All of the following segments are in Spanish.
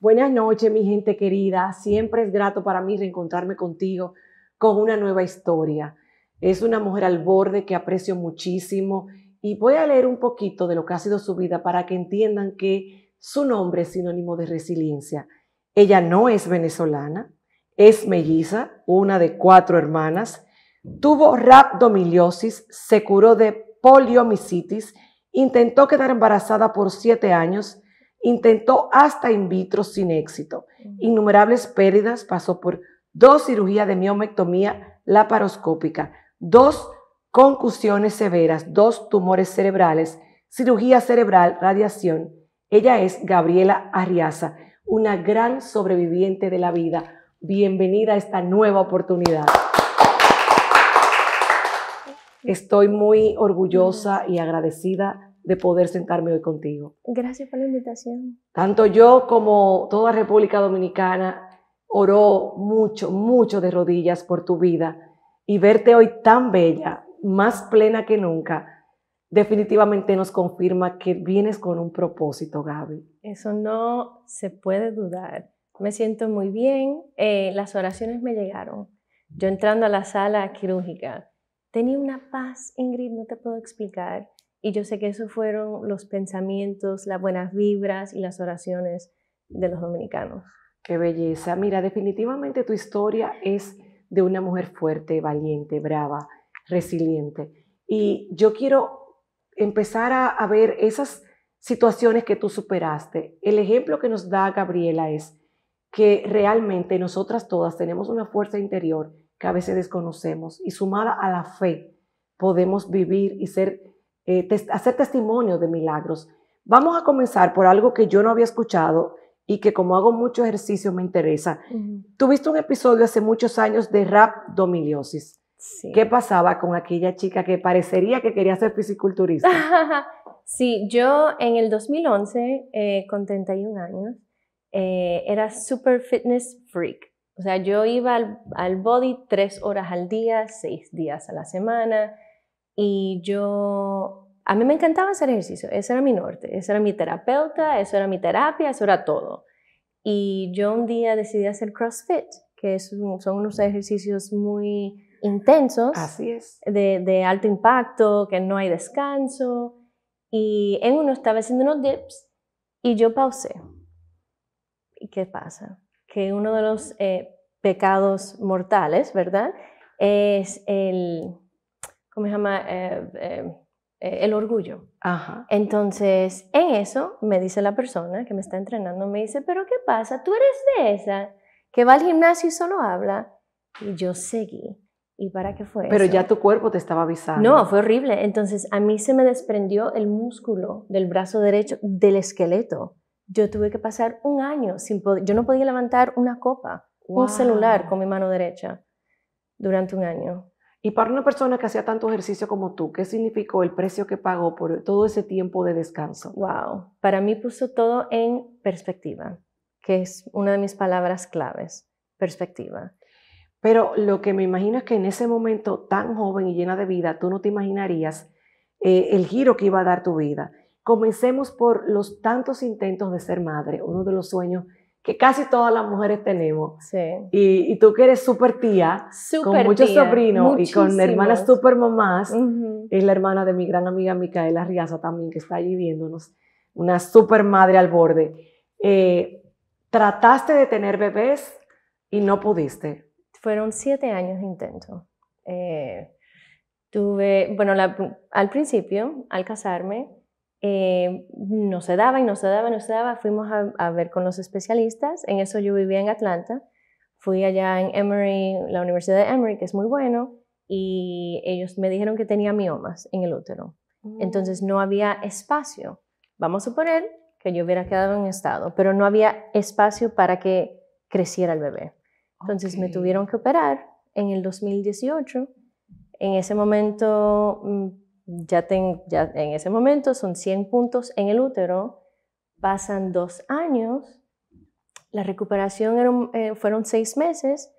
Buenas noches, mi gente querida. Siempre es grato para mí reencontrarme contigo con una nueva historia. Es una mujer al borde que aprecio muchísimo y voy a leer un poquito de lo que ha sido su vida para que entiendan que su nombre es sinónimo de resiliencia. Ella no es venezolana, es melliza, una de cuatro hermanas. Tuvo rhabdomiliosis, se curó de poliomicitis, intentó quedar embarazada por siete años Intentó hasta in vitro sin éxito. Innumerables pérdidas, pasó por dos cirugías de miomectomía laparoscópica, dos concusiones severas, dos tumores cerebrales, cirugía cerebral, radiación. Ella es Gabriela Arriaza, una gran sobreviviente de la vida. Bienvenida a esta nueva oportunidad. Estoy muy orgullosa y agradecida de poder sentarme hoy contigo. Gracias por la invitación. Tanto yo como toda República Dominicana oró mucho, mucho de rodillas por tu vida y verte hoy tan bella, más plena que nunca, definitivamente nos confirma que vienes con un propósito, Gaby. Eso no se puede dudar. Me siento muy bien. Eh, las oraciones me llegaron. Yo entrando a la sala quirúrgica, tenía una paz, Ingrid, no te puedo explicar. Y yo sé que esos fueron los pensamientos, las buenas vibras y las oraciones de los dominicanos. Qué belleza. Mira, definitivamente tu historia es de una mujer fuerte, valiente, brava, resiliente. Y yo quiero empezar a, ver esas situaciones que tú superaste. El ejemplo que nos da Gabriela es que realmente nosotras todas tenemos una fuerza interior que a veces desconocemos y sumada a la fe podemos vivir y ser eh, hacer testimonio de milagros. Vamos a comenzar por algo que yo no había escuchado y que como hago mucho ejercicio me interesa. Tuviste un episodio hace muchos años de rapdomiliosis. Sí. ¿Qué pasaba con aquella chica que parecería que quería ser fisiculturista? sí, yo en el 2011, eh, con 31 años, eh, era super fitness freak. O sea, yo iba al, al body tres horas al día, seis días a la semana, y yo a mí me encantaba hacer ejercicio, ese era mi norte, ese era mi terapeuta, eso era mi terapia, eso era todo. Y yo un día decidí hacer CrossFit, que son unos ejercicios muy intensos, De, alto impacto, que no hay descanso. Y en uno estaba haciendo unos dips y yo pausé. ¿Y qué pasa? Que uno de los eh, pecados mortales, ¿verdad? Es el, ¿cómo se llama? Eh, eh, eh, el orgullo. Entonces, en eso me dice la persona que me está entrenando, me dice, pero ¿qué pasa? Tú eres de esa que va al gimnasio y solo habla. Y yo seguí. ¿Y para qué fue? Pero ya tu cuerpo te estaba avisando. No, fue horrible. Entonces, a mí se me desprendió el músculo del brazo derecho del esqueleto. Yo tuve que pasar un año sin poder, yo no podía levantar una copa, un celular con mi mano derecha durante un año. Y para una persona que hacía tanto ejercicio como tú, ¿qué significó el precio que pagó por todo ese tiempo de descanso? Wow, para mí puso todo en perspectiva, que es una de mis palabras claves, perspectiva. Pero lo que me imagino es que en ese momento tan joven y llena de vida, tú no te imaginarías eh, el giro que iba a dar tu vida. Comencemos por los tantos intentos de ser madre, uno de los sueños que casi todas las mujeres tenemos. Y, tú que eres súper tía, con muchos sobrinos y con hermanas súper mamás, es la hermana de mi gran amiga Micaela Riaza también, que está allí viéndonos, una súper madre al borde. Eh, ¿Trataste de tener bebés y no pudiste? Fueron siete años de intento. Eh, tuve, bueno, al principio, al casarme, eh, no se daba y no se daba, no se daba. Fuimos a, ver con los especialistas. En eso yo vivía en Atlanta. Fui allá en Emory, la Universidad de Emory, que es muy bueno, y ellos me dijeron que tenía miomas en el útero. Mm. Entonces no había espacio. Vamos a suponer que yo hubiera quedado en estado, pero no había espacio para que creciera el bebé. Entonces me tuvieron que operar en el 2018. En ese momento mm, ya, en ese momento son 100 puntos en el útero, pasan dos años, la recuperación eh, fueron seis meses,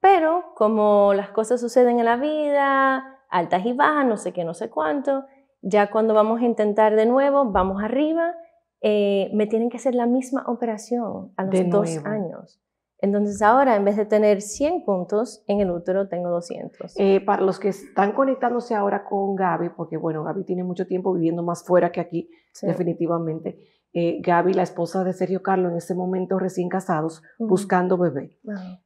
pero como las cosas suceden en la vida, altas y bajas, no sé qué, no sé cuánto, ya cuando vamos a intentar de nuevo, vamos arriba, eh, me tienen que hacer la misma operación a los dos años. Entonces ahora, en vez de tener 100 puntos, en el útero tengo 200. Eh, para los que están conectándose ahora con Gaby, porque bueno, Gaby tiene mucho tiempo viviendo más fuera que aquí, definitivamente. Eh, Gaby, la esposa de Sergio Carlos, en ese momento recién casados, buscando bebé.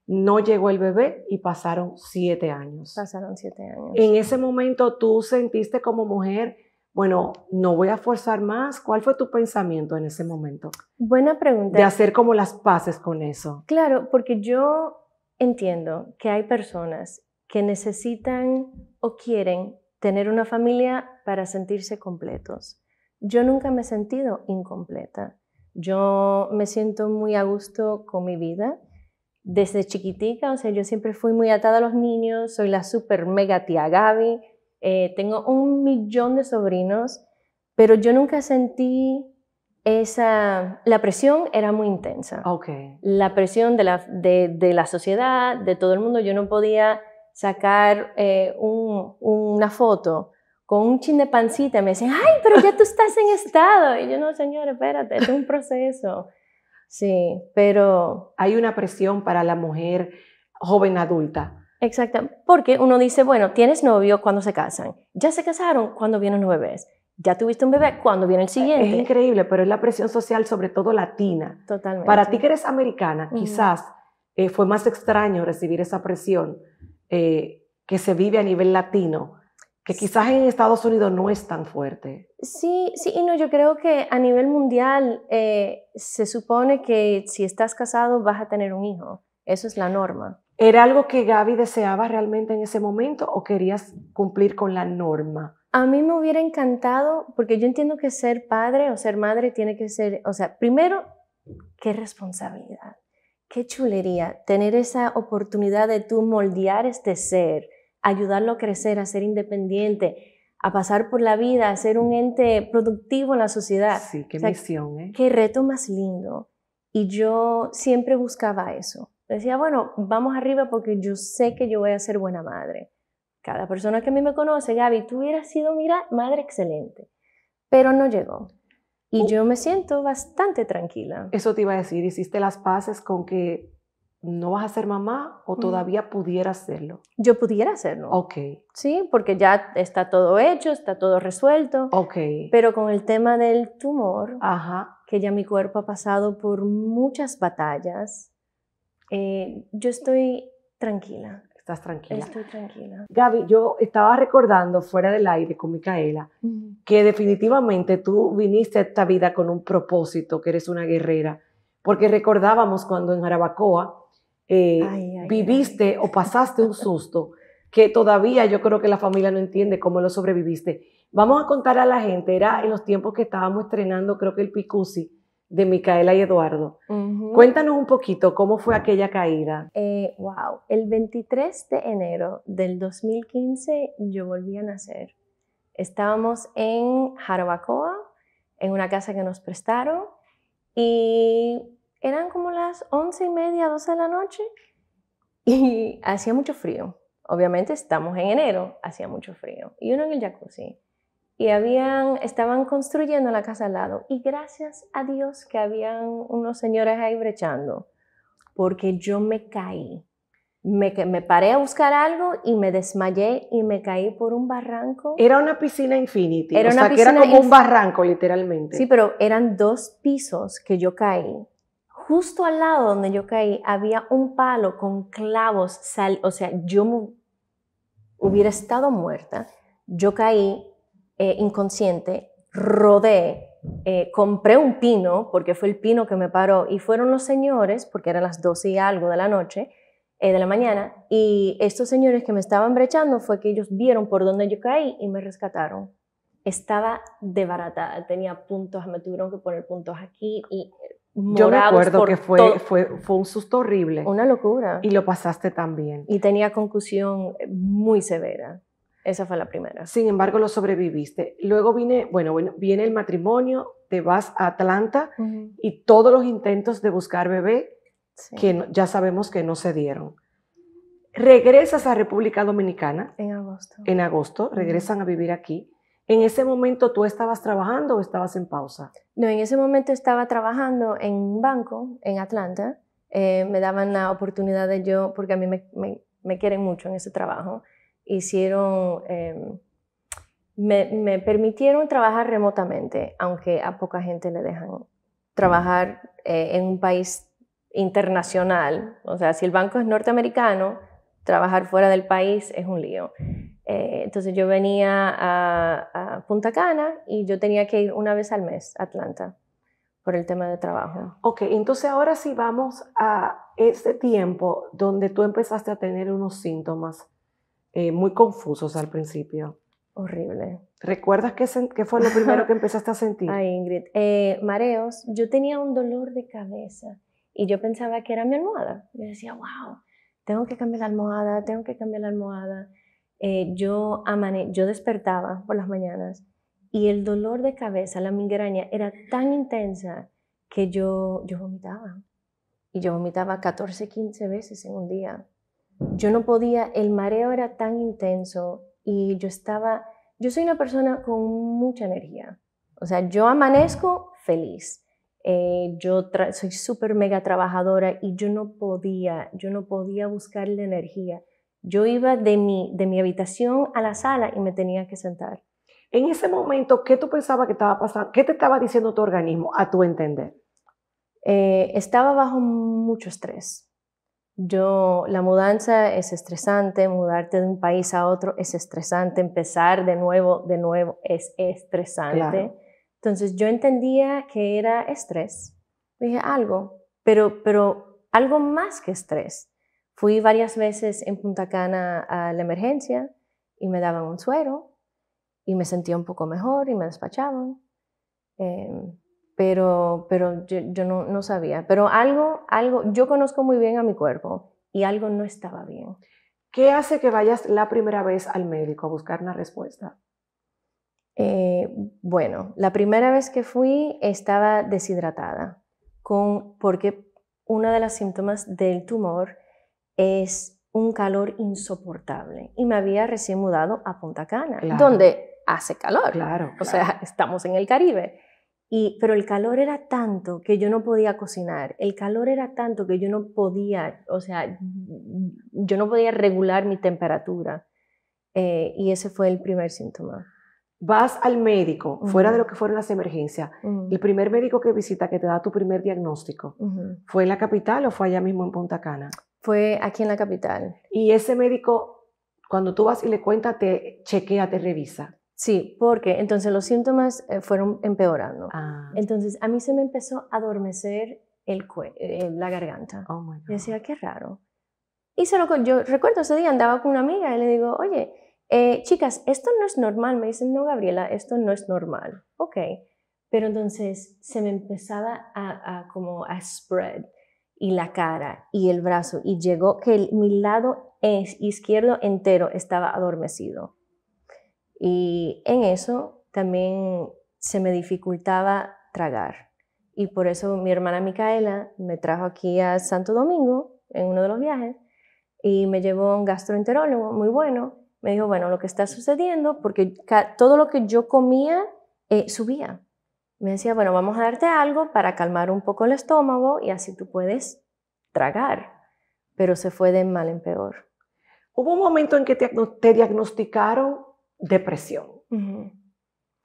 No llegó el bebé y pasaron siete años. Pasaron siete años. En ese momento tú sentiste como mujer bueno, no voy a forzar más. ¿Cuál fue tu pensamiento en ese momento? Buena pregunta. De hacer como las paces con eso. Claro, porque yo entiendo que hay personas que necesitan o quieren tener una familia para sentirse completos. Yo nunca me he sentido incompleta. Yo me siento muy a gusto con mi vida. Desde chiquitica, o sea, yo siempre fui muy atada a los niños, soy la super mega tía Gaby, eh, tengo un millón de sobrinos, pero yo nunca sentí esa... La presión era muy intensa. La presión de la, de, la sociedad, de todo el mundo, yo no podía sacar eh, una foto con un chin de pancita, me decían, ay, pero ya tú estás en estado. Y yo, no, señor, espérate, es un proceso. Sí, pero... Hay una presión para la mujer joven adulta Exacto, porque uno dice, bueno, tienes novio cuando se casan, ya se casaron cuando vienen los bebés, ya tuviste un bebé cuando viene el siguiente. Es increíble, pero es la presión social, sobre todo latina. Totalmente. Para ti que eres americana, quizás eh, fue más extraño recibir esa presión eh, que se vive a nivel latino, que quizás en Estados Unidos no es tan fuerte. Sí, sí, y no, yo creo que a nivel mundial eh, se supone que si estás casado vas a tener un hijo. Eso es la norma. ¿Era algo que Gaby deseaba realmente en ese momento o querías cumplir con la norma? A mí me hubiera encantado, porque yo entiendo que ser padre o ser madre tiene que ser, o sea, primero, qué responsabilidad, qué chulería, tener esa oportunidad de tú moldear este ser, ayudarlo a crecer, a ser independiente, a pasar por la vida, a ser un ente productivo en la sociedad. Sí, qué misión, ¿eh? Qué reto más lindo. Y yo siempre buscaba eso decía, bueno, vamos arriba porque yo sé que yo voy a ser buena madre. Cada persona que a mí me conoce, Gaby, tú hubieras sido, mira, madre excelente, pero no llegó. Y oh. yo me siento bastante tranquila. Eso te iba a decir, hiciste las paces con que no vas a ser mamá o todavía pudieras pudiera hacerlo. Yo pudiera hacerlo. Ok. Sí, porque ya está todo hecho, está todo resuelto. Ok. Pero con el tema del tumor, Ajá. que ya mi cuerpo ha pasado por muchas batallas, eh, yo estoy tranquila. Estás tranquila. Estoy tranquila. Gaby, yo estaba recordando fuera del aire con Micaela que definitivamente tú viniste a esta vida con un propósito, que eres una guerrera, porque recordábamos cuando en Jarabacoa eh, viviste o pasaste un susto que todavía yo creo que la familia no entiende cómo lo sobreviviste. Vamos a contar a la gente, era en los tiempos que estábamos estrenando, creo que el Picusi, de Micaela y Eduardo. Cuéntanos un poquito cómo fue aquella caída. Eh, wow, el 23 de enero del 2015 yo volví a nacer. Estábamos en Jarabacoa, en una casa que nos prestaron, y eran como las once y media, 12 de la noche, y hacía mucho frío. Obviamente estamos en enero, hacía mucho frío. Y uno en el jacuzzi y habían, estaban construyendo la casa al lado. Y gracias a Dios que habían unos señores ahí brechando, porque yo me caí. Me, me paré a buscar algo y me desmayé y me caí por un barranco. Era una piscina infinita era que era como un barranco literalmente. Sí, pero eran dos pisos que yo caí. Justo al lado donde yo caí había un palo con clavos, sal, o sea, yo hubiera estado muerta. Yo caí, eh, inconsciente, rodé, eh, compré un pino, porque fue el pino que me paró, y fueron los señores, porque eran las 12 y algo de la noche, eh, de la mañana, y estos señores que me estaban brechando fue que ellos vieron por donde yo caí y me rescataron. Estaba desbaratada, tenía puntos, me tuvieron que poner puntos aquí y yo me que fue, fue, fue un susto horrible. Una locura. Y lo pasaste también. Y tenía concusión muy severa. Esa fue la primera. Sin embargo, lo sobreviviste. Luego vine, bueno, bueno viene el matrimonio, te vas a Atlanta y todos los intentos de buscar bebé que ya sabemos que no se dieron. Regresas a República Dominicana. En agosto. En agosto, regresan a vivir aquí. ¿En ese momento tú estabas trabajando o estabas en pausa? No, en ese momento estaba trabajando en un banco en Atlanta. Eh, me daban la oportunidad de yo, porque a mí me quieren mucho en ese trabajo hicieron, eh, me, permitieron trabajar remotamente, aunque a poca gente le dejan trabajar eh, en un país internacional. O sea, si el banco es norteamericano, trabajar fuera del país es un lío. Eh, entonces yo venía a, a, Punta Cana y yo tenía que ir una vez al mes a Atlanta por el tema de trabajo. Ok, entonces ahora sí vamos a ese tiempo donde tú empezaste a tener unos síntomas eh, muy confusos al principio. Horrible. ¿Recuerdas qué, fue lo primero que empezaste a sentir? Ay, Ingrid. Eh, mareos. Yo tenía un dolor de cabeza y yo pensaba que era mi almohada. Yo decía, wow, tengo que cambiar la almohada, tengo que cambiar la almohada. Eh, yo, amane yo despertaba por las mañanas y el dolor de cabeza, la migraña, era tan intensa que yo, yo vomitaba. Y yo vomitaba 14, 15 veces en un día yo no podía, el mareo era tan intenso y yo estaba, yo soy una persona con mucha energía, o sea, yo amanezco feliz. Eh, yo soy súper mega trabajadora y yo no podía, yo no podía buscar la energía. Yo iba de mi, de mi habitación a la sala y me tenía que sentar. En ese momento, ¿qué tú pensabas que estaba pasando? ¿Qué te estaba diciendo tu organismo a tu entender? Eh, estaba bajo mucho estrés. Yo, la mudanza es estresante, mudarte de un país a otro es estresante, empezar de nuevo, de nuevo es estresante. Entonces yo entendía que era estrés. Dije algo, pero, pero algo más que estrés. Fui varias veces en Punta Cana a la emergencia y me daban un suero y me sentía un poco mejor y me despachaban. Em, pero, yo, no, sabía. Pero algo, yo conozco muy bien a mi cuerpo y algo no estaba bien. ¿Qué hace que vayas la primera vez al médico a buscar una respuesta? Eh, bueno, la primera vez que fui estaba deshidratada, porque uno de los síntomas del tumor es un calor insoportable. Y me había recién mudado a Punta Cana, donde hace calor. claro. O sea, estamos en el Caribe pero el calor era tanto que yo no podía cocinar, el calor era tanto que yo no podía, o sea, yo no podía regular mi temperatura. Eh, y ese fue el primer síntoma. Vas al médico, fuera de lo que fueron las emergencias, el primer médico que visita que te da tu primer diagnóstico, ¿fue en la capital o fue allá mismo en Punta Cana? Fue aquí en la capital. Y ese médico, cuando tú vas y le cuentas, te chequea, te revisa. Sí, porque entonces los síntomas eh, fueron empeorando. Ah. Entonces a mí se me empezó a adormecer eh, la garganta. Oh, decía, qué raro. Y yo recuerdo ese día andaba con una amiga y le digo, oye, eh, chicas, esto no es normal. Me dicen, no, Gabriela, esto no es normal. Ok. Pero entonces se me empezaba a, como a spread y la cara y el brazo y llegó que mi lado izquierdo entero estaba adormecido. Y en eso también se me dificultaba tragar. Y por eso mi hermana Micaela me trajo aquí a Santo Domingo en uno de los viajes y me llevó un gastroenterólogo muy bueno. Me dijo, bueno, lo que está sucediendo, porque todo lo que yo comía eh, subía. Me decía, bueno, vamos a darte algo para calmar un poco el estómago y así tú puedes tragar. Pero se fue de mal en peor. ¿Hubo un momento en que te diagnosticaron depresión.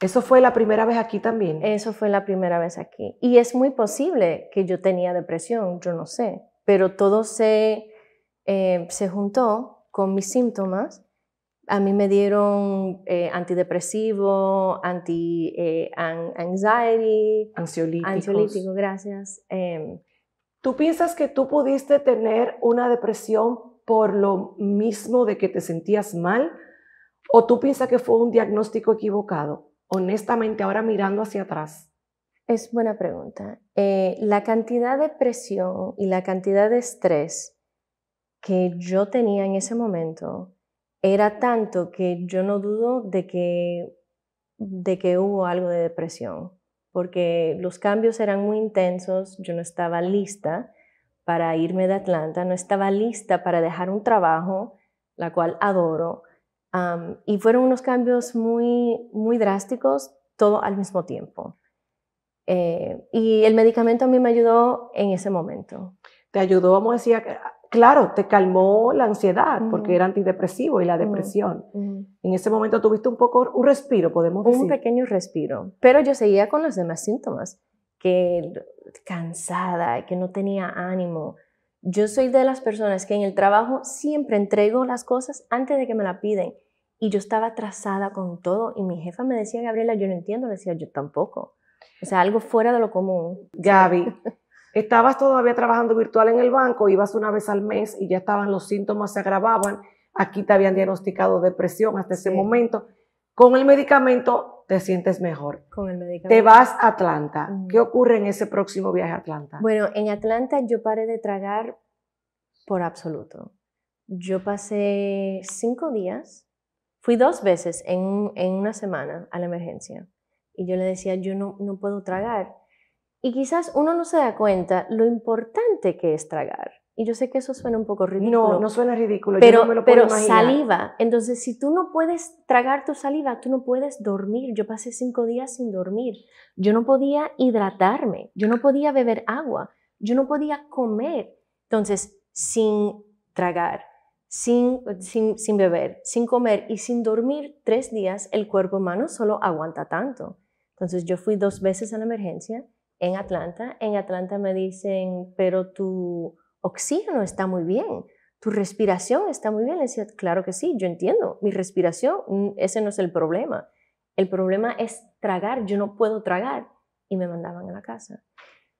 ¿Eso fue la primera vez aquí también? Eso fue la primera vez aquí. Y es muy posible que yo tenía depresión, yo no sé, pero todo se, eh, se juntó con mis síntomas. A mí me dieron eh, antidepresivo, anti, eh, anxiety, ansiolíticos. ansiolítico, gracias. Em. ¿Tú piensas que tú pudiste tener una depresión por lo mismo de que te sentías mal? ¿O tú piensas que fue un diagnóstico equivocado? Honestamente, ahora mirando hacia atrás. Es buena pregunta. Eh, la cantidad de presión y la cantidad de estrés que yo tenía en ese momento era tanto que yo no dudo de que, de que hubo algo de depresión, porque los cambios eran muy intensos, yo no estaba lista para irme de Atlanta, no estaba lista para dejar un trabajo, la cual adoro, y fueron unos cambios muy, muy drásticos, todo al mismo tiempo. Eh, y el medicamento a mí me ayudó en ese momento. Te ayudó, vamos a decir, claro, te calmó la ansiedad porque era antidepresivo y la depresión. En ese momento tuviste un poco, un respiro, podemos decir. Un pequeño respiro, pero yo seguía con los demás síntomas, que cansada, que no tenía ánimo. Yo soy de las personas que en el trabajo siempre entrego las cosas antes de que me la piden y yo estaba atrasada con todo y mi jefa me decía, Gabriela, yo no entiendo, le decía, yo tampoco. O sea, algo fuera de lo común. Gaby, estabas todavía trabajando virtual en el banco, ibas una vez al mes y ya estaban los síntomas, se agravaban. Aquí te habían diagnosticado depresión hasta ese momento. Con el medicamento te sientes mejor. Con el medicamento. Te vas a Atlanta. ¿Qué ocurre en ese próximo viaje a Atlanta? Bueno, en Atlanta yo paré de tragar por absoluto. Yo pasé cinco días Fui dos veces en, una semana a la emergencia y yo le decía, yo no, puedo tragar. Y quizás uno no se da cuenta lo importante que es tragar. Y yo sé que eso suena un poco ridículo. No, no suena ridículo. Pero, no pero saliva. Entonces, si tú no puedes tragar tu saliva, tú no puedes dormir. Yo pasé cinco días sin dormir. Yo no podía hidratarme. Yo no podía beber agua. Yo no podía comer. Entonces, sin tragar sin, beber, sin comer y sin dormir tres días, el cuerpo humano solo aguanta tanto. Entonces yo fui dos veces a la emergencia en Atlanta. En Atlanta me dicen, pero tu oxígeno está muy bien, tu respiración está muy bien. Le decía, claro que sí, yo entiendo, mi respiración, mm, ese no es el problema. El problema es tragar, yo no puedo tragar. Y me mandaban a la casa.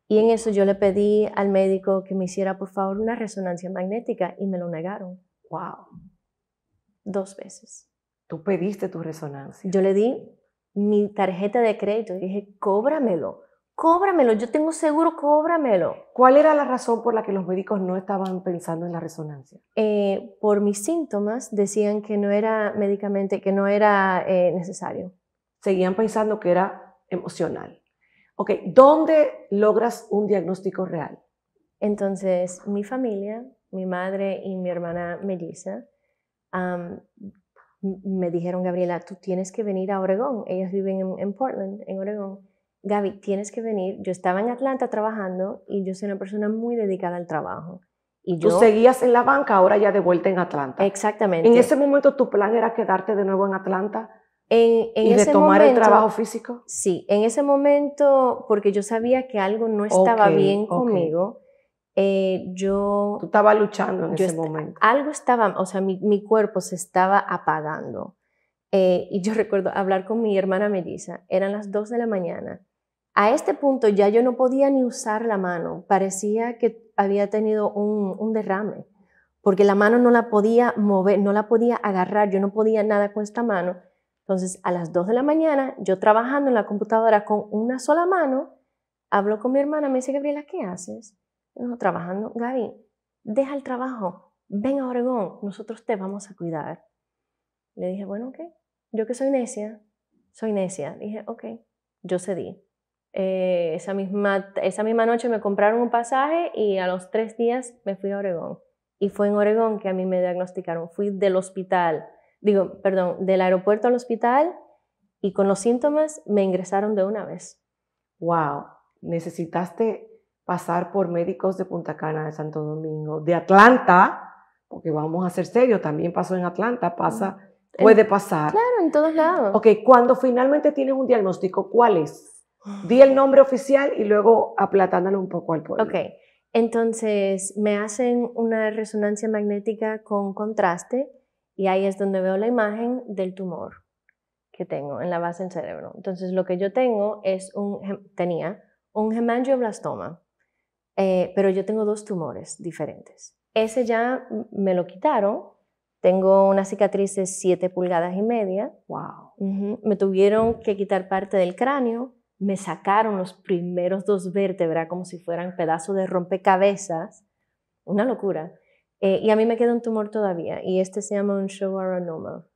Y en eso yo le pedí al médico que me hiciera por favor una resonancia magnética y me lo negaron wow, dos veces. Tú pediste tu resonancia. Yo le di mi tarjeta de crédito y dije, cóbramelo, cóbramelo, yo tengo seguro, cóbramelo. ¿Cuál era la razón por la que los médicos no estaban pensando en la resonancia? Eh, por mis síntomas decían que no era médicamente, que no era eh, necesario. Seguían pensando que era emocional. Ok, ¿dónde logras un diagnóstico real? Entonces, mi familia mi madre y mi hermana Melissa, me dijeron, Gabriela, tú tienes que venir a Oregón. Ellas viven en, Portland, en Oregón. Gaby, tienes que venir. Yo estaba en Atlanta trabajando y yo soy una persona muy dedicada al trabajo. Y yo, tú seguías en la banca, ahora ya de vuelta en Atlanta. Exactamente. ¿En ese momento tu plan era quedarte de nuevo en Atlanta? En, ¿Y ese retomar momento, el trabajo físico? Sí, en ese momento, porque yo sabía que algo no estaba bien conmigo eh, yo... Tú estaba luchando en ese momento. Algo estaba, o sea, mi, cuerpo se estaba apagando. Eh, y yo recuerdo hablar con mi hermana Melissa, eran las 2 de la mañana. A este punto ya yo no podía ni usar la mano, parecía que había tenido un, un derrame, porque la mano no la podía mover, no la podía agarrar, yo no podía nada con esta mano. Entonces, a las 2 de la mañana, yo trabajando en la computadora con una sola mano, hablo con mi hermana, me dice, Gabriela, ¿qué haces? no, trabajando, Gaby, deja el trabajo, ven a Oregón, nosotros te vamos a cuidar. Le dije, bueno, ¿qué? yo que soy necia, soy necia. Dije, ok, yo cedí. Eh, esa, misma, esa misma noche me compraron un pasaje y a los tres días me fui a Oregón. Y fue en Oregón que a mí me diagnosticaron. Fui del hospital, digo, perdón, del aeropuerto al hospital y con los síntomas me ingresaron de una vez. ¡Wow! Necesitaste pasar por médicos de Punta Cana, de Santo Domingo, de Atlanta, porque vamos a ser serios, también pasó en Atlanta, pasa, puede pasar. Claro, en todos lados. Ok, cuando finalmente tienes un diagnóstico, ¿cuál es? Di el nombre oficial y luego aplatándolo un poco al pueblo. Ok, entonces me hacen una resonancia magnética con contraste y ahí es donde veo la imagen del tumor que tengo en la base del cerebro. Entonces lo que yo tengo es un, tenía un hemangioblastoma, eh, pero yo tengo dos tumores diferentes. Ese ya me lo quitaron, tengo una cicatriz de 7 pulgadas y media. ¡Wow! Me tuvieron que quitar parte del cráneo. Me sacaron los primeros dos vértebras como si fueran pedazos de rompecabezas. Una locura. Eh, y a mí me queda un tumor todavía. Y este se llama un Showaranoma.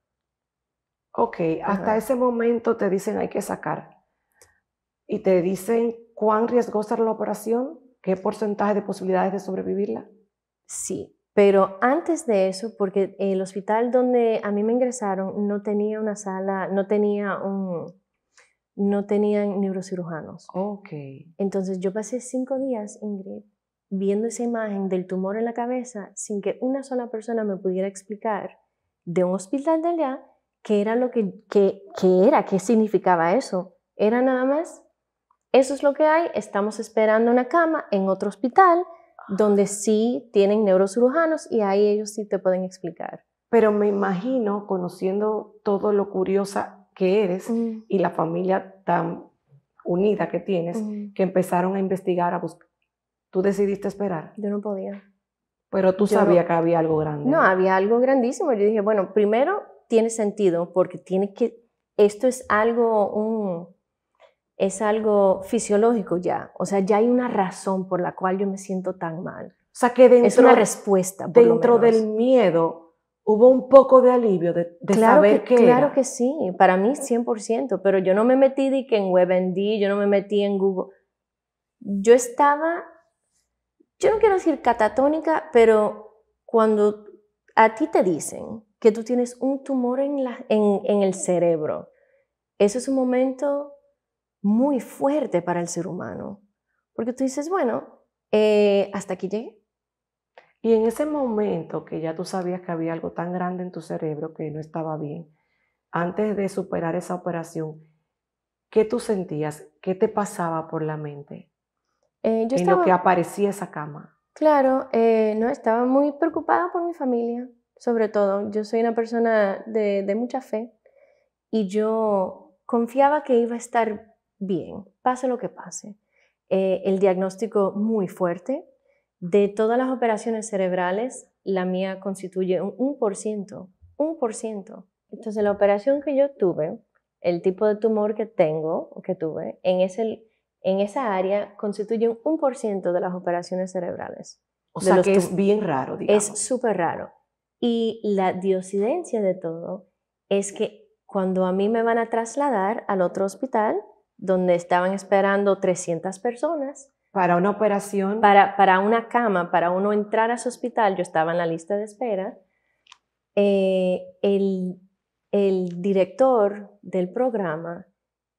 Ok, hasta ese momento te dicen hay que sacar. Y te dicen cuán riesgosa es la operación. ¿Qué porcentaje de posibilidades de sobrevivirla? Sí, pero antes de eso, porque el hospital donde a mí me ingresaron no tenía una sala, no tenía un, no tenían neurocirujanos. Ok. Entonces yo pasé cinco días, Ingrid, viendo esa imagen del tumor en la cabeza sin que una sola persona me pudiera explicar de un hospital de allá qué era lo que, que, era, qué significaba eso. Era nada más eso es lo que hay. Estamos esperando una cama en otro hospital donde ah. sí tienen neurocirujanos y ahí ellos sí te pueden explicar. Pero me imagino, conociendo todo lo curiosa que eres mm. y la familia tan unida que tienes, mm. que empezaron a investigar, a buscar. ¿Tú decidiste esperar? Yo no podía. Pero tú sabías que había algo grande. No, había algo grandísimo. Yo dije, bueno, primero tiene sentido porque tiene que, esto es algo, un, es algo fisiológico ya. O sea, ya hay una razón por la cual yo me siento tan mal. O sea, que dentro, es una respuesta, dentro del miedo hubo un poco de alivio de, saber que, Claro que sí, para mí 100%, pero yo no me metí en WebMD, yo no me metí en Google. Yo estaba, yo no quiero decir catatónica, pero cuando a ti te dicen que tú tienes un tumor en, la, en, en el cerebro, eso es un momento muy fuerte para el ser humano, porque tú dices, bueno, eh, hasta aquí llegué. Y en ese momento que ya tú sabías que había algo tan grande en tu cerebro que no estaba bien, antes de superar esa operación, ¿qué tú sentías? ¿Qué te pasaba por la mente? Eh, yo en lo que aparecía esa cama. Claro, eh, no, estaba muy preocupada por mi familia, sobre todo. Yo soy una persona de, de mucha fe y yo confiaba que iba a estar bien, pase lo que pase. Eh, el diagnóstico muy fuerte. De todas las operaciones cerebrales, la mía constituye un 1%, ciento. Entonces, la operación que yo tuve, el tipo de tumor que tengo, que tuve, en, ese, en esa área constituye un 1% de las operaciones cerebrales. O sea que es bien raro, digamos. Es súper raro. Y la diocidencia de todo es que cuando a mí me van a trasladar al otro hospital, donde estaban esperando 300 personas. Para una operación. Para, una cama, para uno entrar a su hospital, yo estaba en la lista de espera. Eh, el, director del programa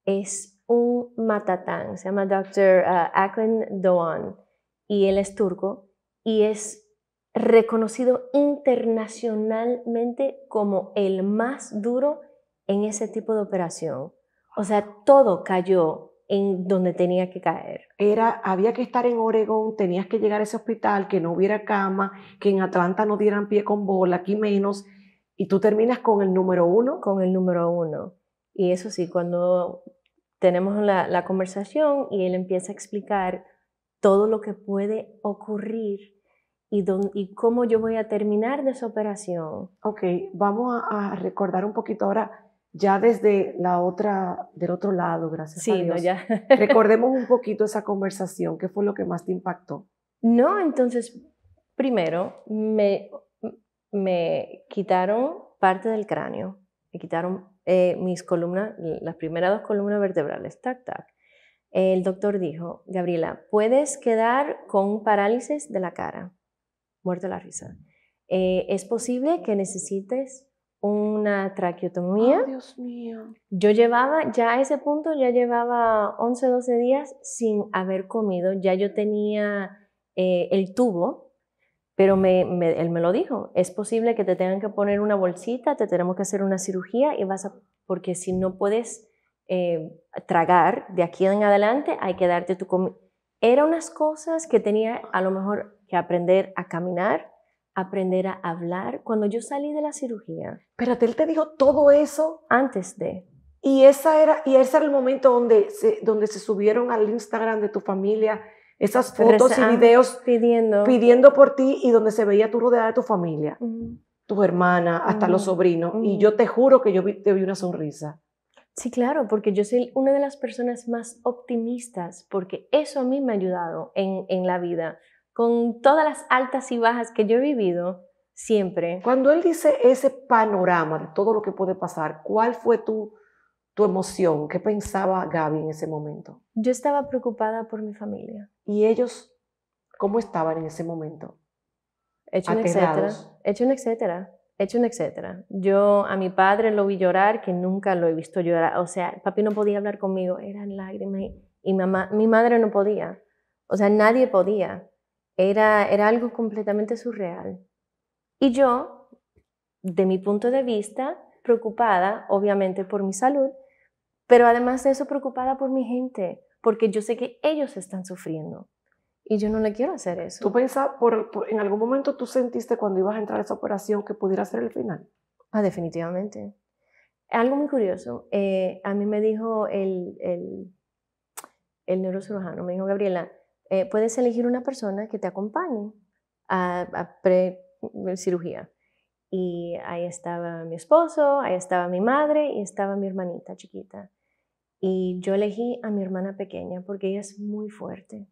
es un matatán, se llama Dr. Uh, Doan y él es turco y es reconocido internacionalmente como el más duro en ese tipo de operación. O sea, todo cayó en donde tenía que caer. Era, había que estar en Oregón, tenías que llegar a ese hospital, que no hubiera cama, que en Atlanta no dieran pie con bola, aquí menos. Y tú terminas con el número uno. Con el número uno. Y eso sí, cuando tenemos la, conversación y él empieza a explicar todo lo que puede ocurrir y, y cómo yo voy a terminar de esa operación. Ok, vamos a recordar un poquito ahora ya desde la otra, del otro lado, gracias sí, a Dios. recordemos un poquito esa conversación, ¿qué fue lo que más te impactó? No, entonces, primero, me, me quitaron parte del cráneo, me quitaron eh, mis columnas, las primeras dos columnas vertebrales, tac, tac. El doctor dijo, Gabriela, puedes quedar con parálisis de la cara, muerto la risa. Eh, es posible que necesites una traqueotomía. mío. Yo llevaba, ya a ese punto, ya llevaba 11, 12 días sin haber comido. Ya yo tenía eh, el tubo, pero él me lo dijo. Es posible que te tengan que poner una bolsita, te tenemos que hacer una cirugía y vas a, porque si no puedes eh, tragar de aquí en adelante, hay que darte tu comida. Eran unas cosas que tenía a lo mejor que aprender a caminar aprender a hablar. Cuando yo salí de la cirugía. Espérate, él te dijo todo eso. Antes de. Y, esa era, y ese era el momento donde se, donde se subieron al Instagram de tu familia esas fotos y ah, videos pidiendo. pidiendo por ti y donde se veía tu rodeada de tu familia, tu hermana, hasta los sobrinos. Y yo te juro que yo te vi una sonrisa. Sí, claro, porque yo soy una de las personas más optimistas, porque eso a mí me ha ayudado en, en la vida con todas las altas y bajas que yo he vivido, siempre. Cuando él dice ese panorama de todo lo que puede pasar, ¿cuál fue tu, tu emoción? ¿Qué pensaba Gaby en ese momento? Yo estaba preocupada por mi familia. ¿Y ellos cómo estaban en ese momento? Hecho un etcétera. Hecho un etcétera. Hecho un etcétera. Yo a mi padre lo vi llorar, que nunca lo he visto llorar. O sea, papi no podía hablar conmigo, eran lágrimas. Y, mamá, mi madre no podía. O sea, nadie podía. Era, algo completamente surreal. Y yo, de mi punto de vista, preocupada, obviamente, por mi salud, pero además de eso, preocupada por mi gente, porque yo sé que ellos están sufriendo y yo no le quiero hacer eso. ¿Tú pensas, por, en algún momento tú sentiste cuando ibas a entrar a esa operación que pudiera ser el final? Ah, definitivamente. Algo muy curioso, eh, a mí me dijo el, el neurocirujano, me dijo, Gabriela, eh, puedes elegir una persona que te acompañe a, a mm, cirugía. Y ahí estaba mi esposo, ahí estaba mi madre y estaba mi hermanita chiquita. Y yo elegí a mi hermana pequeña porque ella es muy fuerte.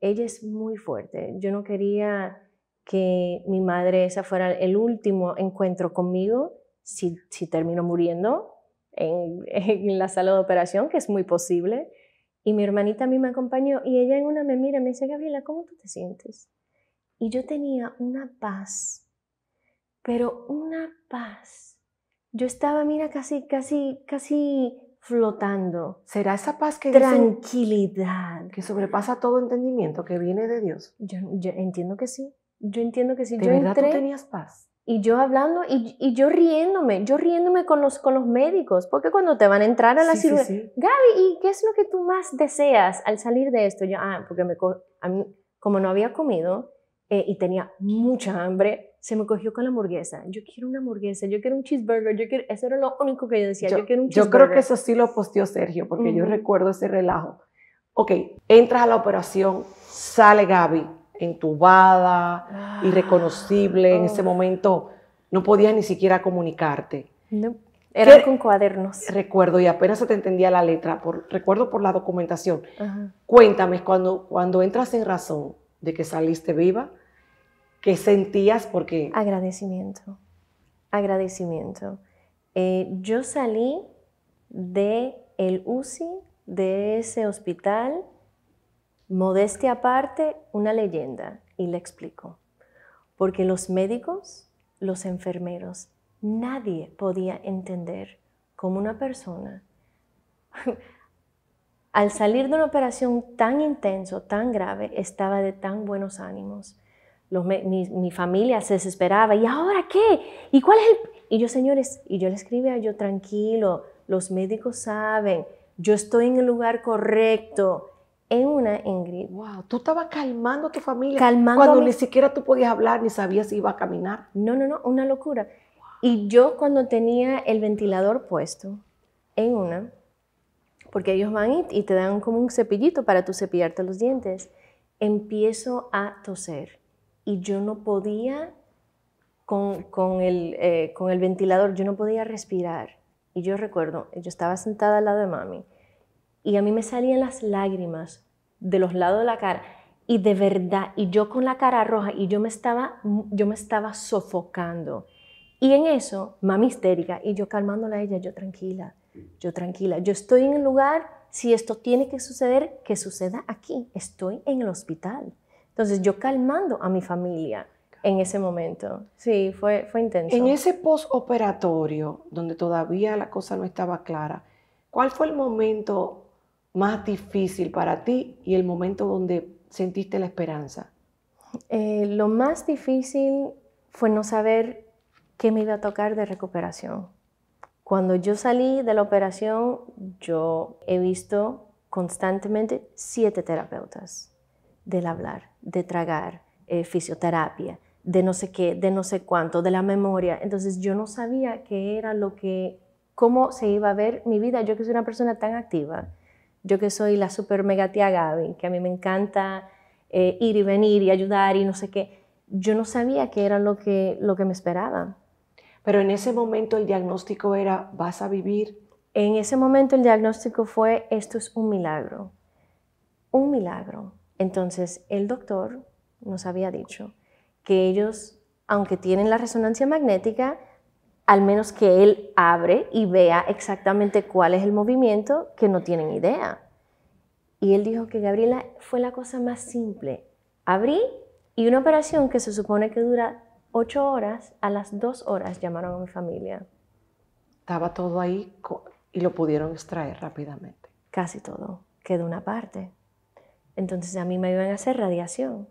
Ella es muy fuerte. Yo no quería que mi madre, esa fuera el último encuentro conmigo, si, si termino muriendo en la sala de operación, que es muy posible. Y mi hermanita a mí me acompañó y ella en una me mira me dice, Gabriela, ¿cómo tú te sientes? Y yo tenía una paz, pero una paz. Yo estaba, mira, casi, casi, casi flotando. ¿Será esa paz que tranquilidad que sobrepasa todo entendimiento que viene de Dios? Yo, entiendo que sí. Yo entiendo que sí. ¿De verdad tú tenías paz? y yo hablando y, y, yo riéndome, yo riéndome con los, con los médicos, porque cuando te van a entrar a la sí, cirugía, Gaby, ¿y qué es lo que tú más deseas al salir de esto? Yo, ah, porque me, como no había comido eh, y tenía mucha hambre, se me cogió con la hamburguesa. Yo quiero una hamburguesa, yo quiero un cheeseburger, yo quiero, eso era lo único que yo decía, yo, quiero un cheeseburger. Yo creo que eso sí lo posteó Sergio, porque yo recuerdo ese relajo. Ok, entras a la operación, sale Gaby, entubada, ah. irreconocible. En ese oh. momento no podía ni siquiera comunicarte. No. con cuadernos. Recuerdo, y apenas se te entendía la letra, por, recuerdo por la documentación. Cuéntame, cuando, cuando entras en razón de que saliste viva, ¿qué sentías? Porque... Agradecimiento, agradecimiento. Eh, yo salí de el UCI, de ese hospital, Modestia aparte, una leyenda, y le explico. Porque los médicos, los enfermeros, nadie podía entender cómo una persona, al salir de una operación tan intenso, tan grave, estaba de tan buenos ánimos. mi, mi, familia se desesperaba, ¿y ahora qué? ¿Y cuál es el...? Y yo, señores, y yo le escribía, yo tranquilo, los médicos saben, yo estoy en el lugar correcto, en una, Ingrid. Wow, tú estabas calmando a tu familia calmando cuando ni siquiera tú podías hablar ni sabías si iba a caminar. No, no, no, una locura. Y yo cuando tenía el ventilador puesto en una, porque ellos van y, te dan como un cepillito para tu cepillarte los dientes, empiezo a toser y yo no podía con, el, eh, con el ventilador, yo no podía respirar. Y yo recuerdo, yo estaba sentada al lado de mami y a mí me salían las lágrimas de los lados de la cara y de verdad, y yo con la cara roja y yo me estaba, yo me estaba sofocando. Y en eso, mami histérica y yo calmándola a ella, yo tranquila, yo tranquila, yo estoy en el lugar, si esto tiene que suceder, que suceda aquí, estoy en el hospital. Entonces yo calmando a mi familia en ese momento. Sí, fue, fue intenso. En ese postoperatorio, donde todavía la cosa no estaba clara, ¿cuál fue el momento más difícil para ti y el momento donde sentiste la esperanza? Eh, lo más difícil fue no saber qué me iba a tocar de recuperación. Cuando yo salí de la operación, yo he visto constantemente siete terapeutas del hablar, de tragar, eh, fisioterapia, de no sé qué, de no sé cuánto, de la memoria. Entonces yo no sabía qué era lo que, cómo se iba a ver mi vida. Yo que soy una persona tan activa, yo que soy la super mega tía Gaby, que a mí me encanta eh, ir y venir y ayudar y no sé qué, yo no sabía que era lo que me esperaba. Pero en ese momento el diagnóstico era, vas a vivir. En ese momento el diagnóstico fue, esto es un milagro, un milagro. Entonces el doctor nos había dicho que ellos, aunque tienen la resonancia magnética, al menos que él abre y vea exactamente cuál es el movimiento, que no tienen idea. Y él dijo que Gabriela fue la cosa más simple. Abrí y una operación que se supone que dura ocho horas, a las dos horas llamaron a mi familia. Estaba todo ahí y lo pudieron extraer rápidamente. Casi todo. Quedó una parte. Entonces a mí me iban a hacer radiación.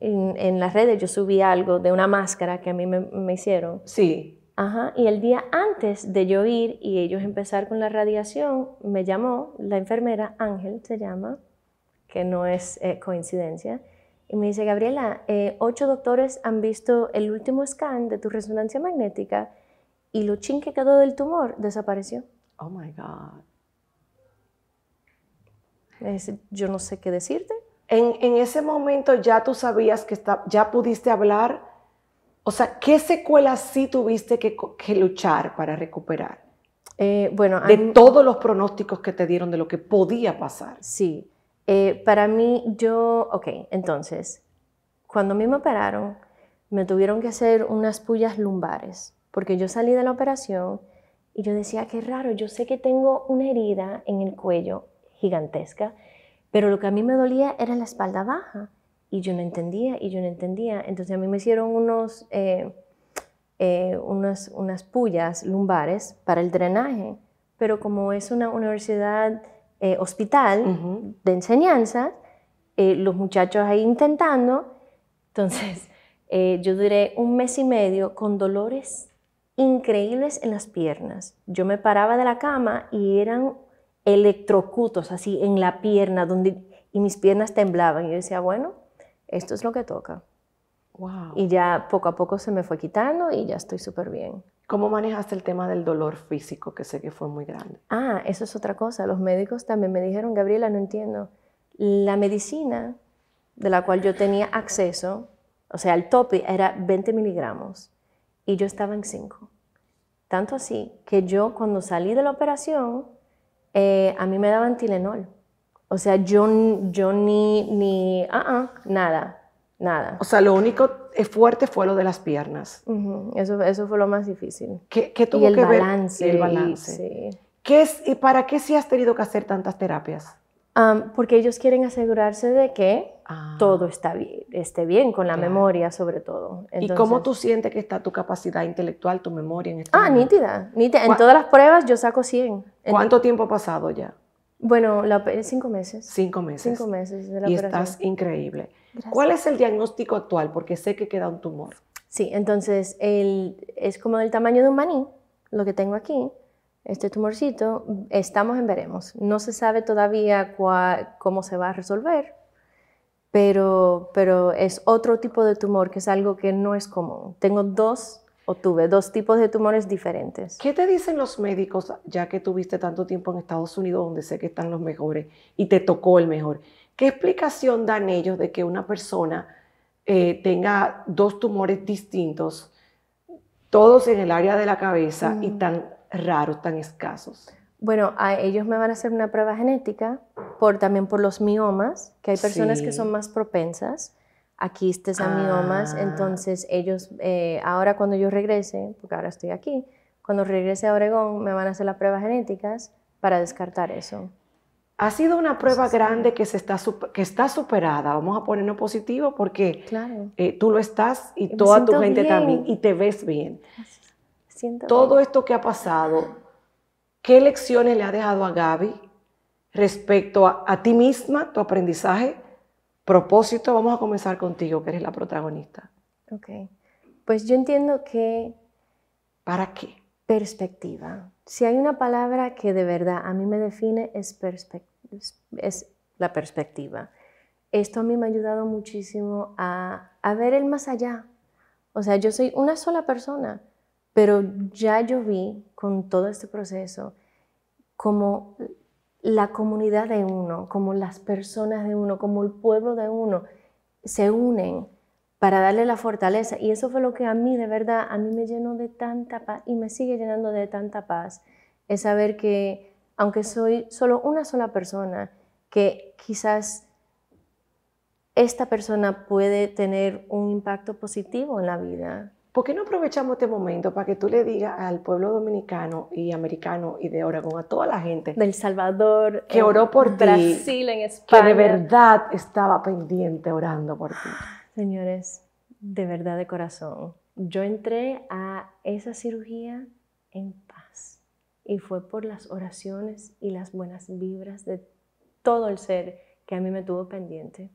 En, las redes yo subí algo de una máscara que a mí me hicieron. Sí. Ajá, y el día antes de yo ir y ellos empezar con la radiación, me llamó la enfermera, Ángel se llama, que no es eh, coincidencia, y me dice, Gabriela, eh, ocho doctores han visto el último scan de tu resonancia magnética y lo chin que quedó del tumor desapareció. Oh my God. yo no sé qué decirte. En, ese momento ya tú sabías que ya pudiste hablar o sea, ¿qué secuelas sí tuviste que, luchar para recuperar? Eh, bueno, de todos los pronósticos que te dieron de lo que podía pasar. Sí, eh, para mí yo, ok, entonces, cuando a mí me operaron, me tuvieron que hacer unas pullas lumbares, porque yo salí de la operación y yo decía, qué raro, yo sé que tengo una herida en el cuello gigantesca, pero lo que a mí me dolía era la espalda baja y yo no entendía y yo no entendía. Entonces a mí me hicieron unos, eh, eh, unas, unas pullas lumbares para el drenaje, pero como es una universidad eh, hospital de enseñanza, los muchachos ahí intentando, entonces yo duré un mes y medio con dolores increíbles en las piernas. Yo me paraba de la cama y eran electrocutos así en la pierna donde y mis piernas temblaban. Y yo decía, bueno, esto es lo que toca. Y ya poco a poco se me fue quitando y ya estoy súper bien. ¿Cómo manejaste el tema del dolor físico, que sé que fue muy grande? Ah, eso es otra cosa. Los médicos también me dijeron, Gabriela, no entiendo. La medicina de la cual yo tenía acceso, o sea, el tope era 20 miligramos y yo estaba en 5. Tanto así que yo cuando salí de la operación, eh, a mí me daban Tilenol o sea, yo, yo ni, ni, ah, ah nada, nada. O sea, lo único eh, fuerte fue lo de las piernas. eso, eso fue lo más difícil. ¿Qué, qué tuvo que balance, ver? el balance. Sí. ¿Qué es, ¿Y para qué sí has tenido que hacer tantas terapias? porque ellos quieren asegurarse de que ah. todo está bien, esté bien con la memoria, sobre todo. ¿Y cómo tú sientes que está tu capacidad intelectual, tu memoria en este Ah, momento? nítida, nítida. En todas las pruebas yo saco 100. ¿Cuánto tiempo ha pasado ya? Bueno, la, cinco meses. Cinco meses. Cinco meses de la y estás increíble. Gracias. ¿Cuál es el diagnóstico actual? Porque sé que queda un tumor. Sí, entonces es como del tamaño de un maní, lo que tengo aquí, este tumorcito. Estamos en veremos. No se sabe todavía cómo se va a resolver, pero, pero es otro tipo de tumor que es algo que no es común. Tengo dos o tuve dos tipos de tumores diferentes. ¿Qué te dicen los médicos, ya que tuviste tanto tiempo en Estados Unidos, donde sé que están los mejores y te tocó el mejor? ¿Qué explicación dan ellos de que una persona eh, tenga dos tumores distintos, todos en el área de la cabeza y mm. tan raros, tan escasos? Bueno, a ellos me van a hacer una prueba genética, por, también por los miomas, que hay personas que son más propensas aquí estés mí Ah. Entonces ellos, eh, ahora cuando yo regrese, porque ahora estoy aquí, cuando regrese a Oregón me van a hacer las pruebas genéticas para descartar eso. Ha sido una prueba grande que, se está, que está superada, vamos a ponernos positivo porque claro. Eh, tú lo estás y, toda tu gente también y te ves bien. Todo esto que ha pasado, ¿qué lecciones le ha dejado a Gaby respecto a, a ti misma, tu aprendizaje, propósito, vamos a comenzar contigo, que eres la protagonista. Ok. Pues yo entiendo que... ¿Para qué? Perspectiva. Si hay una palabra que de verdad a mí me define es, perspectiva es la perspectiva. Esto a mí me ha ayudado muchísimo a, a ver el más allá. O sea, yo soy una sola persona, pero ya yo vi con todo este proceso como la comunidad de uno, como las personas de uno, como el pueblo de uno, se unen para darle la fortaleza. Y eso fue lo que a mí, de verdad, a mí me llenó de tanta paz y me sigue llenando de tanta paz. Es saber que, aunque soy solo una sola persona, que quizás esta persona puede tener un impacto positivo en la vida ¿por qué no aprovechamos este momento para que tú le digas al pueblo dominicano y americano y de Oregón, a toda la gente del Salvador, que oró por ti, Brasil, en que de verdad estaba pendiente orando por ti? Señores, de verdad de corazón, yo entré a esa cirugía en paz y fue por las oraciones y las buenas vibras de todo el ser que a mí me tuvo pendiente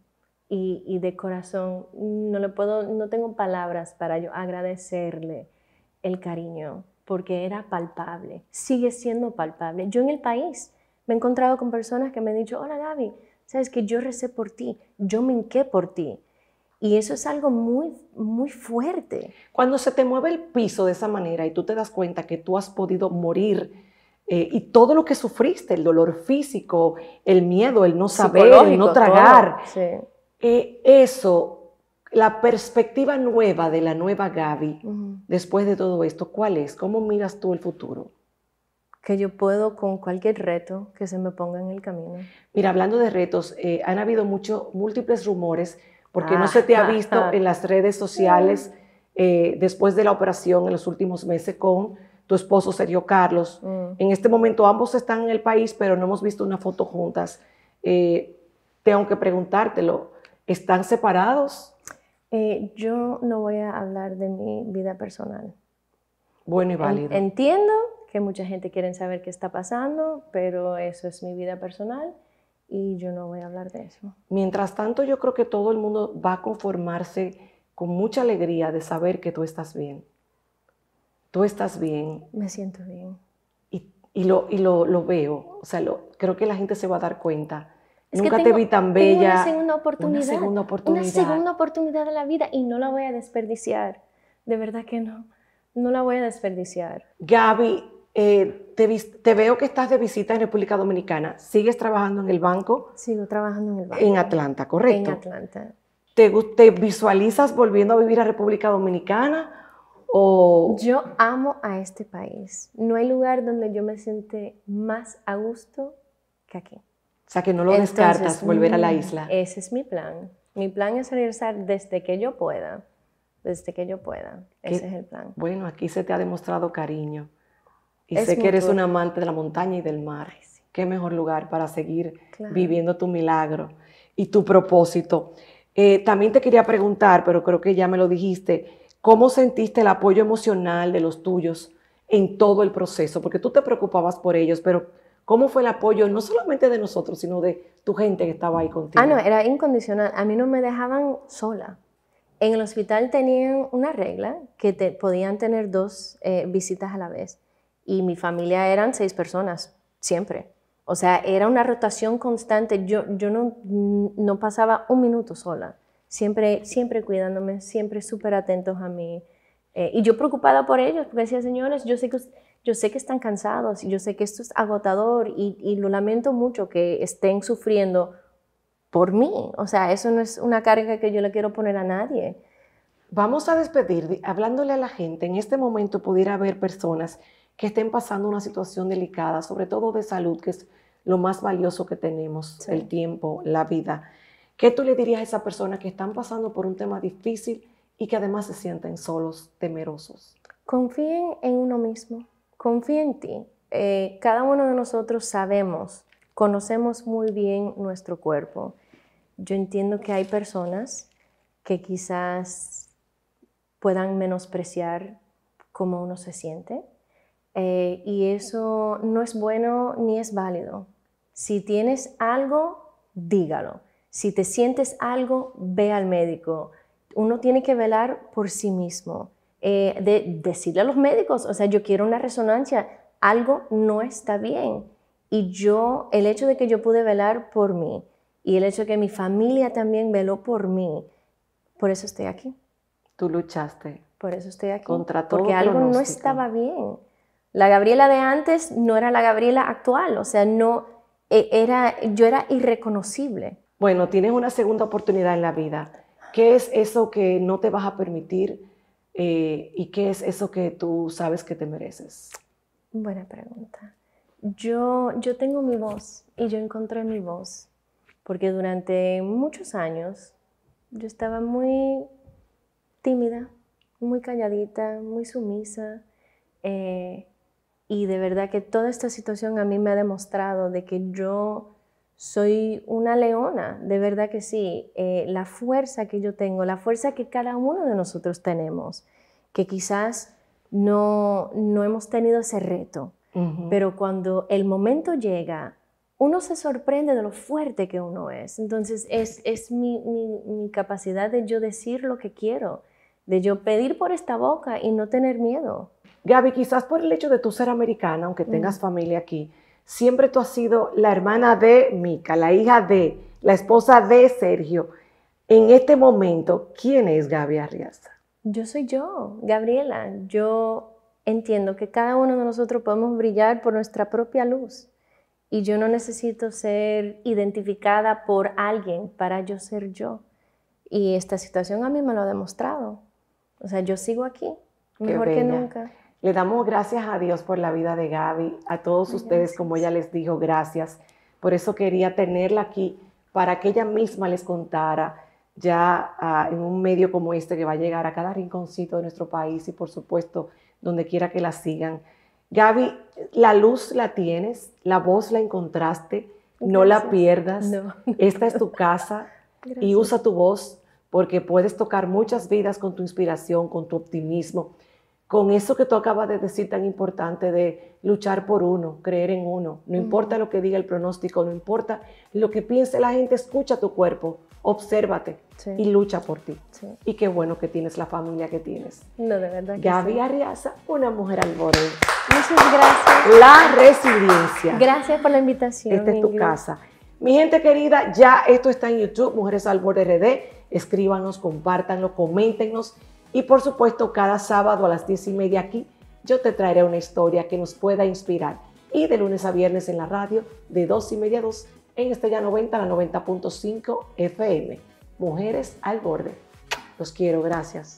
y, de corazón no le puedo, no tengo palabras para yo agradecerle el cariño porque era palpable, sigue siendo palpable. Yo en el país me he encontrado con personas que me han dicho, hola Gaby, sabes que yo recé por ti, yo me hinqué por ti. Y eso es algo muy, muy fuerte. Cuando se te mueve el piso de esa manera y tú te das cuenta que tú has podido morir eh, y todo lo que sufriste, el dolor físico, el miedo, el no saber, el no tragar, eh, eso, la perspectiva nueva de la nueva Gaby, después de todo esto, ¿cuál es? ¿Cómo miras tú el futuro? Que yo puedo con cualquier reto que se me ponga en el camino. Mira, hablando de retos, eh, han habido mucho, múltiples rumores, porque no se te ha ah, visto en las redes sociales eh, después de la operación en los últimos meses con tu esposo Sergio Carlos. Mm. En este momento ambos están en el país, pero no hemos visto una foto juntas. tengo que preguntártelo, ¿Están separados? Eh, yo no voy a hablar de mi vida personal. Bueno y válido. Entiendo que mucha gente quiere saber qué está pasando, pero eso es mi vida personal y yo no voy a hablar de eso. Mientras tanto, yo creo que todo el mundo va a conformarse con mucha alegría de saber que tú estás bien. Tú estás bien. Me siento bien. Y, lo, y lo, veo, o sea, creo que la gente se va a dar cuenta Nunca te vi tan bella. una segunda oportunidad. Una segunda oportunidad. Una segunda oportunidad de la vida y no la voy a desperdiciar. De verdad que no. No la voy a desperdiciar. Gaby, eh, te, veo que estás de visita en República Dominicana. ¿Sigues trabajando en el banco? Sigo trabajando en el banco. En Atlanta, correcto. En Atlanta. ¿Te, te visualizas volviendo a vivir a República Dominicana? O... Yo amo a este país. No hay lugar donde yo me siente más a gusto que aquí sea, que no lo descartas volver a la mm, isla. Ese es mi plan. Mi plan es regresar desde que yo pueda. Desde que yo pueda. Ese es el plan. Bueno, aquí se te ha demostrado cariño. Y sé que eres un amante de la montaña y del mar. Qué mejor lugar para seguir viviendo tu milagro y tu propósito. Eh, también te quería preguntar, pero creo que ya me lo dijiste, ¿cómo sentiste el apoyo emocional de los tuyos en todo el proceso? Porque tú te preocupabas por ellos, pero ¿Cómo fue el apoyo, no solamente de nosotros, sino de tu gente que estaba ahí contigo? Ah, no, era incondicional. A mí no me dejaban sola. En el hospital tenían una regla que te, podían tener dos eh, visitas a la vez. Y mi familia eran seis personas, siempre. O sea, era una rotación constante. Yo, yo no, mm, no pasaba un minuto sola. Siempre, siempre cuidándome, siempre súper atentos a mí. Eh, y yo preocupada por ellos, porque decía, señores, yo sé que yo sé que están cansados y yo sé que esto es agotador y, lo lamento mucho que estén sufriendo por mí. O sea, eso no es una carga que yo le quiero poner a nadie. Vamos a despedir hablándole a la gente. En este momento pudiera haber personas que estén pasando una situación delicada, sobre todo de salud, que es lo más valioso que tenemos, el tiempo, la vida. ¿Qué tú le dirías a esas persona que están pasando por un tema difícil y que además se sienten solos, temerosos? Confíen en uno mismo confía en ti. Eh, cada uno de nosotros sabemos, conocemos muy bien nuestro cuerpo. Yo entiendo que hay personas que quizás puedan menospreciar cómo uno se siente eh, y eso no es bueno ni es válido. Si tienes algo, dígalo. Si te sientes algo, ve al médico. Uno tiene que velar por sí mismo. Eh, de decirle a los médicos, o sea, yo quiero una resonancia, algo no está bien. Y yo, el hecho de que yo pude velar por mí y el hecho de que mi familia también veló por mí, por eso estoy aquí. Tú luchaste. Por eso estoy aquí. Contra todo. Porque algo no estaba bien. La Gabriela de antes no era la Gabriela actual, o sea, no e, era, yo era irreconocible. Bueno, tienes una segunda oportunidad en la vida. ¿Qué es eso que no te vas a permitir eh, y qué es eso que tú sabes que te mereces? Buena pregunta. Yo, yo tengo mi voz y yo encontré mi voz porque durante muchos años yo estaba muy tímida, muy calladita, muy sumisa. Eh, y de verdad que toda esta situación a mí me ha demostrado de que yo soy una leona, de verdad que sí. Eh, la fuerza que yo tengo, la fuerza que cada uno de nosotros tenemos, que quizás no, no hemos tenido ese reto, pero cuando el momento llega, uno se sorprende de lo fuerte que uno es. Entonces es, es mi, capacidad de yo decir lo que quiero, de yo pedir por esta boca y no tener miedo. Gaby, quizás por el hecho de tú ser americana, aunque mm. tengas familia aquí, siempre tú has sido la hermana de Mica, la hija de, la esposa de Sergio. En este momento, ¿quién es Gaby Arriaza? Yo soy yo, Gabriela. Yo entiendo que cada uno de nosotros podemos brillar por nuestra propia luz. Y yo no necesito ser identificada por alguien para yo ser yo. Y esta situación a mí me lo ha demostrado. O sea, yo sigo aquí, mejor que nunca. Le damos gracias a Dios por la vida de Gaby, a todos ustedes, como ella les dijo, gracias. Por eso quería tenerla aquí para que ella misma les contara ya ah, en un medio como este que va a llegar a cada rinconcito de nuestro país y por supuesto donde quiera que la sigan. Gaby, la luz la tienes, la voz la encontraste, no la pierdas. Esta es tu casa y usa tu voz porque puedes tocar muchas vidas con tu inspiración, con tu optimismo con eso que tú acabas de decir tan importante de luchar por uno, creer en uno. No importa lo que diga el pronóstico, no importa lo que piense la gente, escucha tu cuerpo, obsérvate y lucha por ti. Y qué bueno que tienes la familia que tienes. No, de verdad. Que Gaby sí. una mujer al borde. Muchas gracias. La resiliencia. Gracias por la invitación. Esta es tu casa. Mi gente querida, ya esto está en YouTube, Mujeres al Borde RD. Escríbanos, compártanlo, coméntenos y por supuesto, cada sábado a las 10 y media aquí, yo te traeré una historia que nos pueda inspirar. Y de lunes a viernes en la radio, de 2 y media a 2, en Estrella 90, la 90.5 FM. Mujeres al borde. Los quiero, gracias.